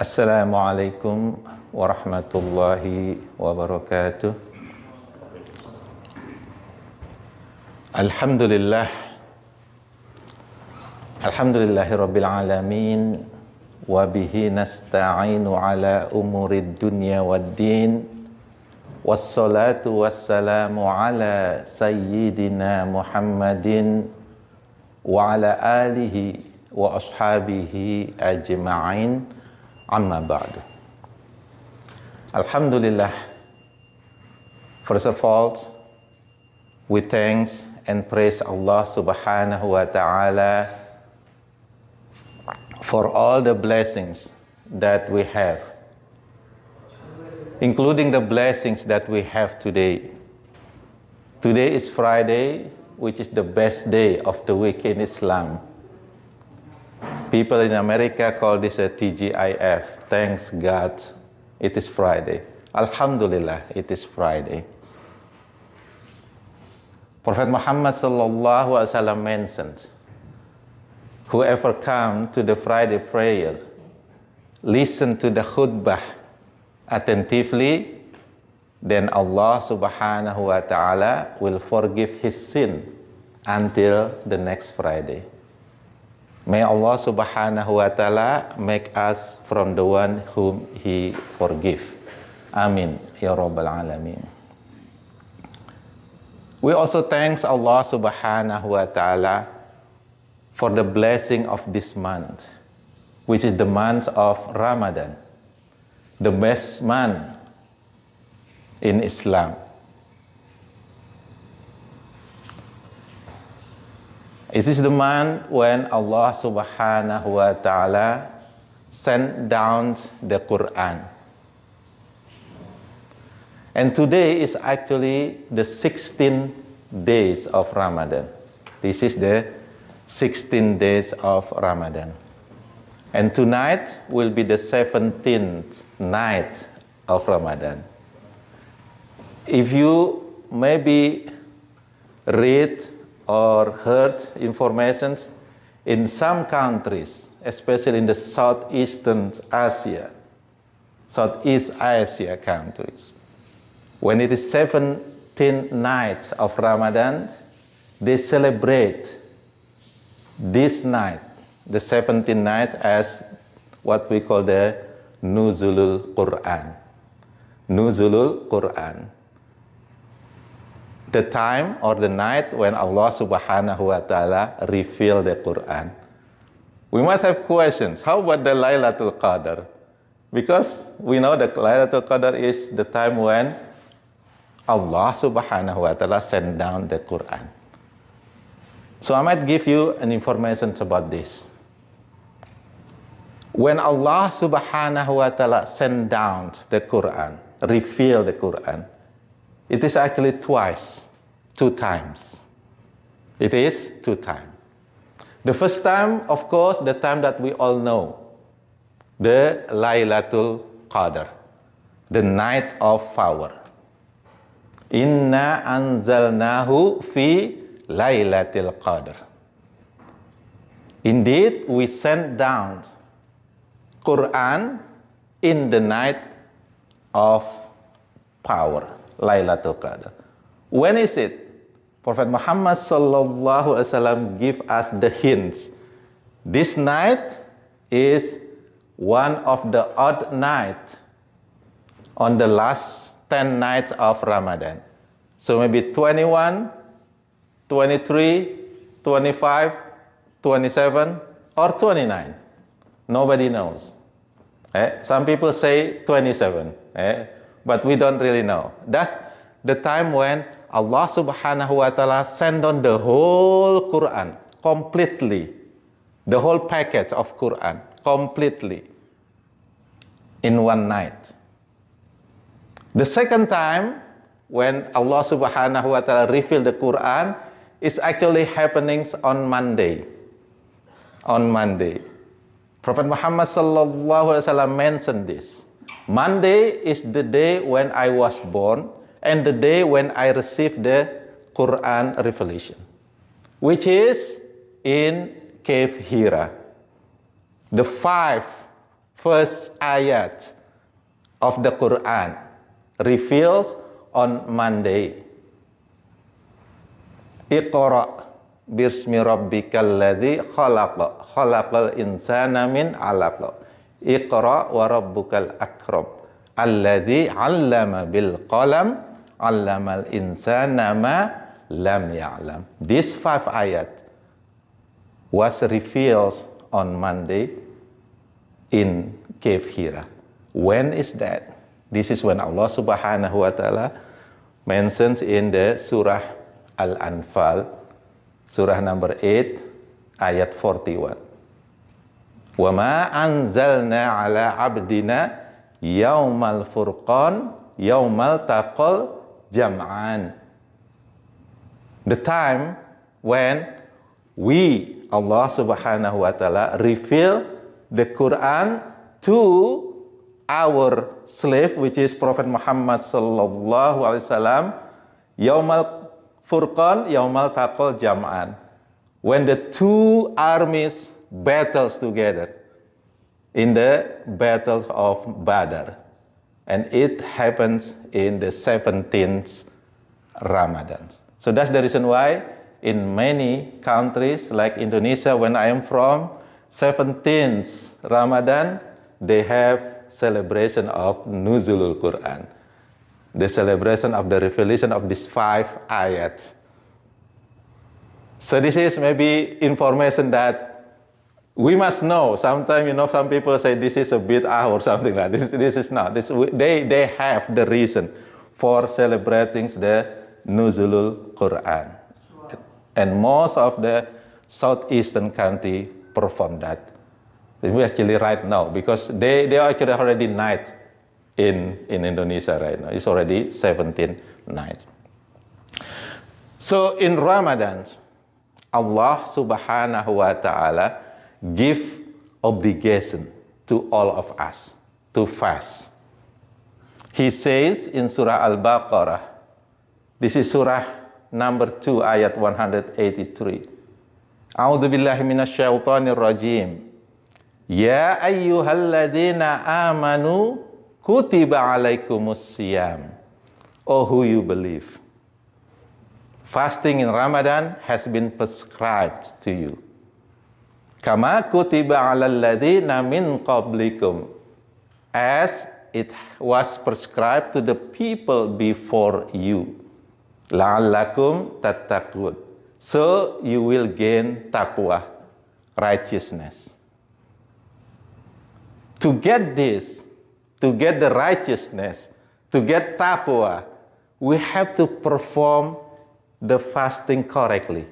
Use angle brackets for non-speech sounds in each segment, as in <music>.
السلام عليكم ورحمة الله وبركاته الحمد لله الحمد لله رب العالمين وبه نستعين على أمور الدنيا والدين والصلاة والسلام على سيدنا محمد وعلى آله وأصحابه أجمعين Amma Ba'd. Alhamdulillah. First of all, we thanks and praise Allah subhanahu wa ta'ala for all the blessings that we have, including the blessings that we have today. Today is Friday, which is the best day of the week in Islam. People in America call this a TGIF. Thanks God, it is Friday. Alhamdulillah, it is Friday. Prophet Muhammad sallallahu alaihi wasallam mentioned, whoever come to the Friday prayer, listen to the khutbah attentively, then Allah subhanahu wa ta'ala will forgive his sin until the next Friday. May Allah subhanahu wa ta'ala make us from the one whom He forgive. Amin. Ya Rabbal Alamin. We also thanks Allah subhanahu wa ta'ala for the blessing of this month, which is the month of Ramadan, the best month in Islam. this the month when Allah subhanahu wa ta'ala sent down the Quran. And today is actually the 16 days of Ramadan. This is the 16 days of Ramadan. And tonight will be the 17th night of Ramadan. If you maybe read or heard information in some countries, especially in the Southeastern Asia, Southeast Asia countries. When it is 17th night of Ramadan, they celebrate this night, the 17th night, as what we call the Nuzulul Quran. Nuzulul Quran the time or the night when Allah subhanahu wa ta'ala revealed the Quran. We must have questions. How about the Laylatul Qadr? Because we know that Laylatul Qadr is the time when Allah subhanahu wa ta'ala sent down the Quran. So I might give you an information about this. When Allah subhanahu wa ta'ala sent down the Quran, revealed the Quran, it is actually twice, two times. It is two times. The first time, of course, the time that we all know, the Lailatul Qadr, the night of power. Inna anzalnahu fi Lailatul Qadr. Indeed, we sent down Quran in the night of power. Lailatul Qadar. When is it? Prophet Muhammad sallallahu alaihi wasallam give us the hints. This night is one of the odd night on the last 10 nights of Ramadan. So maybe 21, 23, 25, 27, or 29. Nobody knows. Eh? Some people say 27. Eh? but we don't really know. That's the time when Allah subhanahu wa ta'ala sent on the whole Quran completely. The whole package of Quran completely in one night. The second time when Allah subhanahu wa ta'ala revealed the Quran is actually happening on Monday. On Monday. Prophet Muhammad sallallahu alaihi wasallam mentioned this. Monday is the day when I was born and the day when I received the Quran revelation, which is in Cave Hira. The five first ayat of the Quran reveals on Monday. Iqra bismi rabbikal ladzi khalaq khalaqal insana min alaq. Iqra wa rabbukal akrab alladhi 'allama bil qalam 'allamal insana ma lam ya'lam. These five ayat was revealed on Monday in Cave Hira. When is that? This is when Allah Subhanahu wa taala mentions in the surah Al-Anfal surah number 8 ayat 41. Wa ma anzalna ala The time when we Allah Subhanahu wa taala reveal the Quran to our slave which is Prophet Muhammad sallallahu alaihi wasallam yaumal furqan yaumal taqal jam'an. When the two armies battles together in the battle of Badr. And it happens in the 17th Ramadan. So that's the reason why in many countries like Indonesia, when I am from, 17th Ramadan, they have celebration of Nuzulul Quran. The celebration of the revelation of these five ayat. So this is maybe information that we must know. Sometimes, you know, some people say this is a bid'ah or something like this. This is not. This, they, they have the reason for celebrating the Nuzulul Quran. And most of the southeastern country perform that. We actually right now, because they, they are actually already night in, in Indonesia right now. It's already 17 night. So in Ramadan, Allah subhanahu wa ta'ala give obligation to all of us to fast. He says in Surah Al-Baqarah, this is Surah number 2, ayat 183. أعوذ بالله من الشيطان الرجيم يا أيها الذين آمنوا كتب عليكم الصيام Oh who you believe Fasting in Ramadan has been prescribed to you Kama kutiba alal ladhina min qablikum. As it was prescribed to the people before you. La'allakum tattaqun. So you will gain taqwa, righteousness. To get this, to get the righteousness, to get taqwa, we have to perform the fasting correctly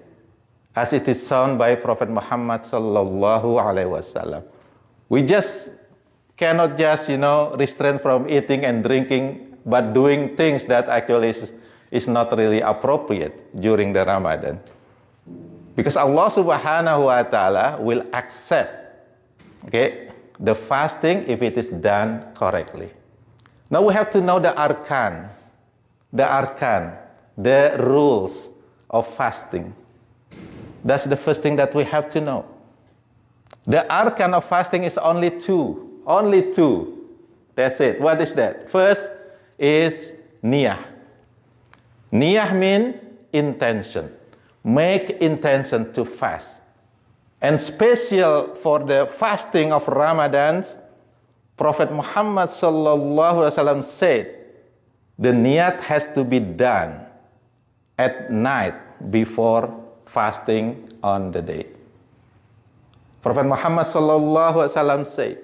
as it is shown by Prophet Muhammad sallallahu alaihi wasallam. We just cannot just, you know, restrain from eating and drinking, but doing things that actually is, is not really appropriate during the Ramadan. Because Allah subhanahu wa ta'ala will accept, okay, the fasting if it is done correctly. Now we have to know the arkan, the arkan, the rules of fasting. That's the first thing that we have to know. The arkan of fasting is only two. Only two. That's it. What is that? First is niyah. Niyah means intention. Make intention to fast. And special for the fasting of Ramadan, Prophet Muhammad sallallahu wasallam said, the niyat has to be done at night before fasting on the day. Prophet Muhammad sallallahu alaihi wasallam say,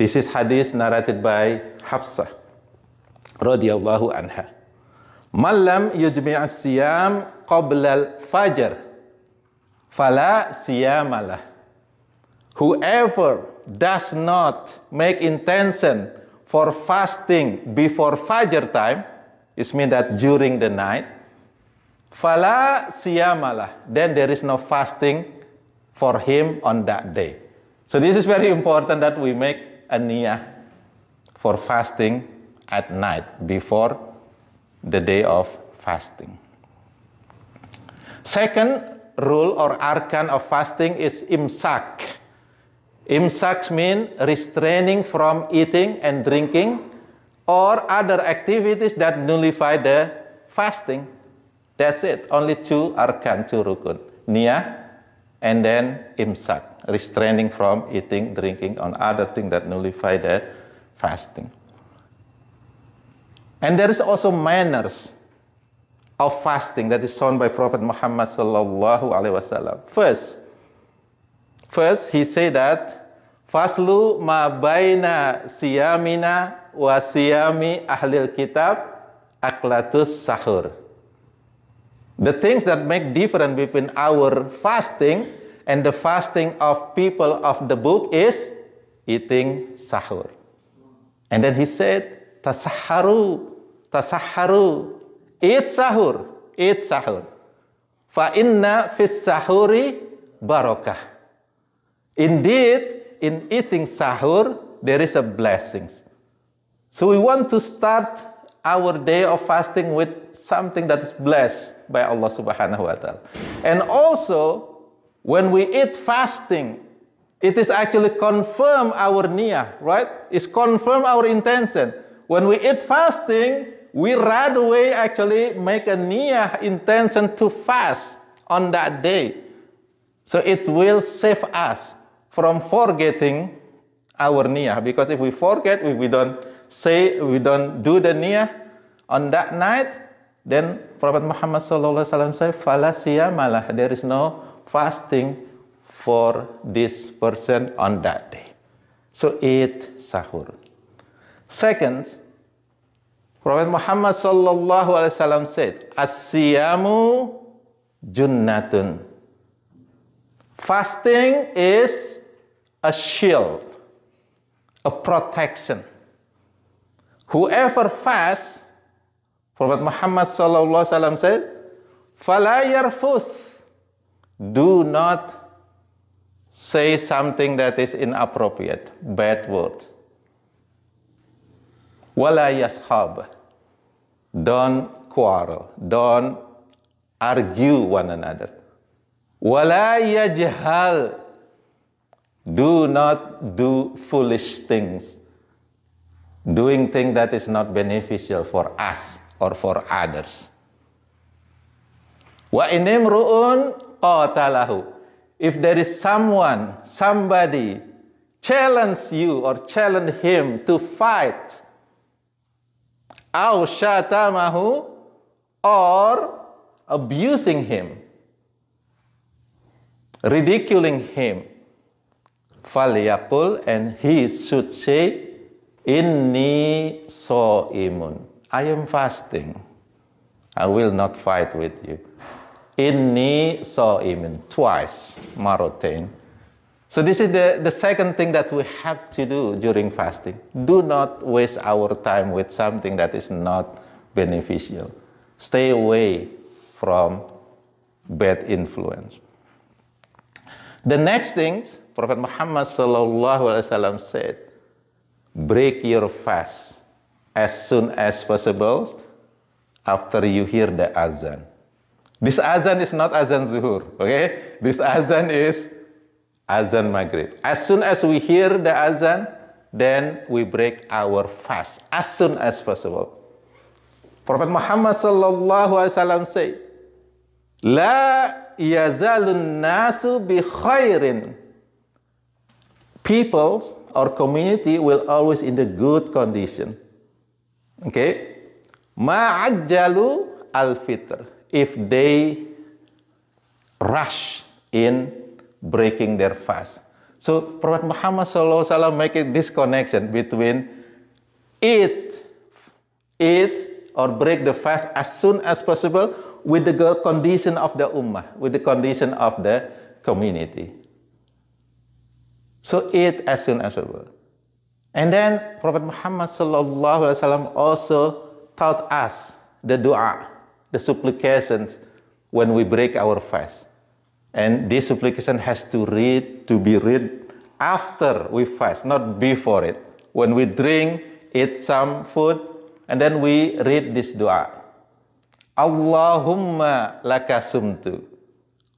"This is hadith narrated by Hafsah radhiyallahu anha. Malam yujmi'a siyam qabla al-fajr fala siyamalah. Whoever does not make intention for fasting before fajr time, it means that during the night, Fala siyamalah. Then there is no fasting for him on that day. So this is very important that we make a niyah for fasting at night before the day of fasting. Second rule or arkan of fasting is imsak. Imsak means restraining from eating and drinking or other activities that nullify the fasting. That's it. Only two arkan, two rukun. Niyah and then imsak, restraining from eating, drinking, on other things that nullify the fasting. And there is also manners of fasting that is shown by Prophet Muhammad sallallahu alaihi wasallam. First, first he said that faslu ma baina siyamina wa siyami ahlil kitab aklatus sahur. The things that make difference between our fasting and the fasting of people of the book is eating sahur. And then he said, tasaharu, tasaharu, eat sahur, eat sahur. Fa inna fis sahuri barokah. Indeed, in eating sahur, there is a blessings. So we want to start our day of fasting with something that is blessed by Allah subhanahu wa ta'ala. And also, when we eat fasting, it is actually confirm our nia, right? It's confirm our intention. When we eat fasting, we right away actually make a nia intention to fast on that day. So it will save us from forgetting our nia. Because if we forget, if we don't say we don't do the niyah on that night, then Prophet Muhammad SAW said, Falasiyah malah, there is no fasting for this person on that day. So eat sahur. Second, Prophet Muhammad sallallahu alaihi wasallam said, "Asiyamu junnatun." Fasting is a shield, a protection. Whoever fasts, Prophet Muhammad sallallahu alaihi said, "Fala yarfus." Do not say something that is inappropriate, bad words. Wala yashab. Don't quarrel. Don't argue one another. Wala yajhal. Do not do foolish things doing things that is not beneficial for us or for others. inimru'un If there is someone, somebody challenge you or challenge him to fight or abusing him, ridiculing him, and he should say Inni so imun. I am fasting. I will not fight with you. Inni so imun. Twice. Marotain. So this is the, the second thing that we have to do during fasting. Do not waste our time with something that is not beneficial. Stay away from bad influence. The next things Prophet Muhammad sallallahu alaihi wasallam said break your fast as soon as possible after you hear the azan. This azan is not azan zuhur, okay? This azan is azan maghrib. As soon as we hear the azan, then we break our fast as soon as possible. Prophet Muhammad sallallahu alaihi wasallam say, "La yazalun nasu bi khairin." People our community will always in the good condition. Okay? Ma'ajjalu al-fitr. If they rush in breaking their fast. So Prophet Muhammad SAW make this connection between eat, eat or break the fast as soon as possible with the condition of the ummah, with the condition of the community. So eat as soon as possible. And then Prophet Muhammad sallallahu also taught us the dua, the supplications when we break our fast. And this supplication has to read to be read after we fast, not before it. When we drink, eat some food, and then we read this dua. Allahumma laka sumtu.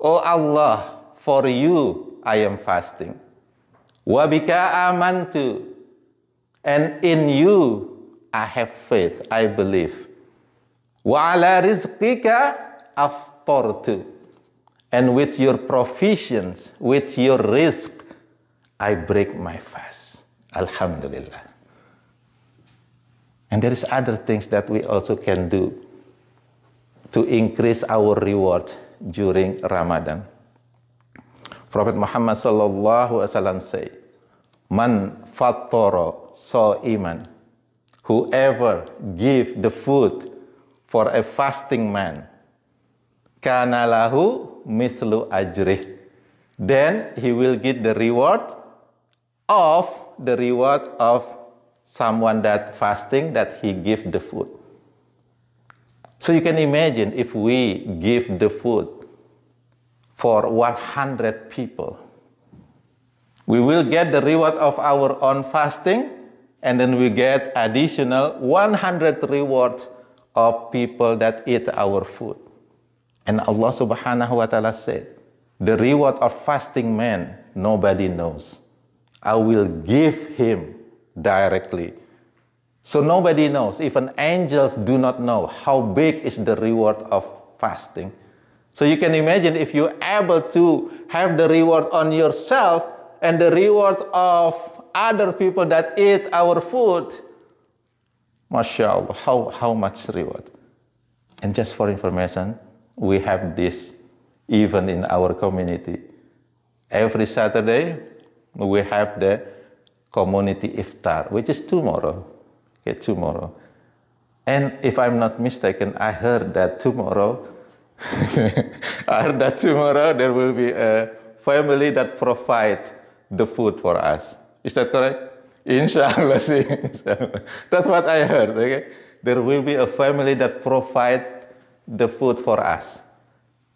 Oh Allah, for you I am fasting. Wabika amantu. And in you I have faith, I believe. Wa ala rizqika aftartu. And with your provisions, with your risk, I break my fast. Alhamdulillah. And there is other things that we also can do to increase our reward during Ramadan. Prophet Muhammad sallallahu alaihi wasallam say, "Man fattoro so iman." Whoever give the food for a fasting man, kana lahu mithlu ajrih. Then he will get the reward of the reward of someone that fasting that he give the food. So you can imagine if we give the food for 100 people. We will get the reward of our own fasting and then we get additional 100 rewards of people that eat our food. And Allah subhanahu wa ta'ala said, the reward of fasting man, nobody knows. I will give him directly. So nobody knows, even angels do not know how big is the reward of fasting. So you can imagine if you're able to have the reward on yourself and the reward of other people that eat our food, mashallah, how, how much reward. And just for information, we have this even in our community. Every Saturday, we have the community iftar, which is tomorrow. Okay, tomorrow. And if I'm not mistaken, I heard that tomorrow and <laughs> that tomorrow there will be a family that provide the food for us. Is that correct? Inshallah, <laughs> see, inshallah. That's what I heard. Okay? There will be a family that provide the food for us.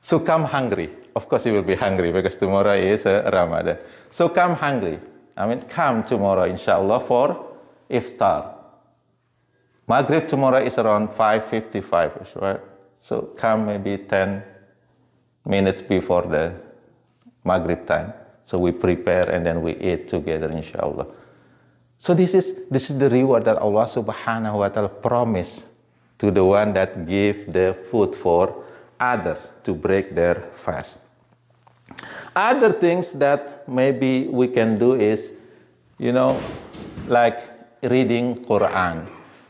So come hungry. Of course, you will be hungry because tomorrow is uh, Ramadan. So come hungry. I mean, come tomorrow, inshallah, for iftar. Maghrib tomorrow is around 5.55, right? So come maybe 10 minutes before the Maghrib time. So we prepare and then we eat together, inshallah. So this is this is the reward that Allah Subhanahu wa Taala promised to the one that give the food for others to break their fast. Other things that maybe we can do is, you know, like reading Quran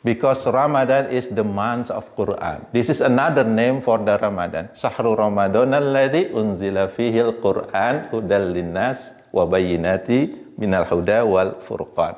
because Ramadan is the month of Quran. This is another name for the Ramadan. Sahru Ramadan alladhi unzila fihi al-Quran hudal linnas wa bayyinati minal huda wal furqan.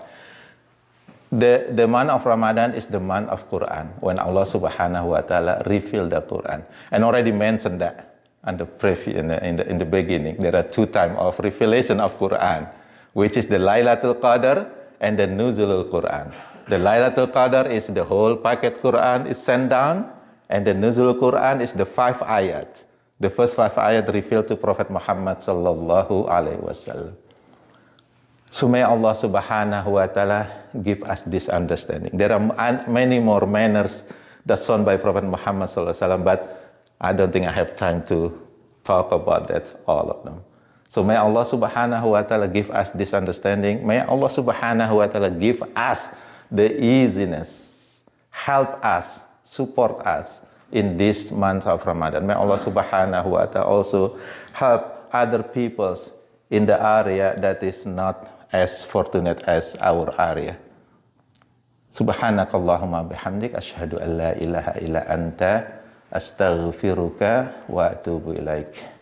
The, the month of Ramadan is the month of Quran when Allah subhanahu wa ta'ala revealed the Quran and already mentioned that in the, in the, in the beginning there are two times of revelation of Quran which is the Lailatul Qadr and the Nuzulul Quran the Laylatul Qadr is the whole packet Quran is sent down, and the Nuzul Quran is the five ayat. The first five ayat revealed to Prophet Muhammad sallallahu alaihi wasallam. So may Allah subhanahu wa ta'ala give us this understanding. There are many more manners that's shown by Prophet Muhammad sallallahu alaihi wasallam, but I don't think I have time to talk about that, all of them. So may Allah subhanahu wa ta'ala give us this understanding. May Allah subhanahu wa ta'ala give us the easiness. Help us, support us in this month of Ramadan. May Allah subhanahu wa ta'ala also help other peoples in the area that is not as fortunate as our area. Subhanakallahumma bihamdik asyhadu an la ilaha illa anta astaghfiruka wa atubu ilaik.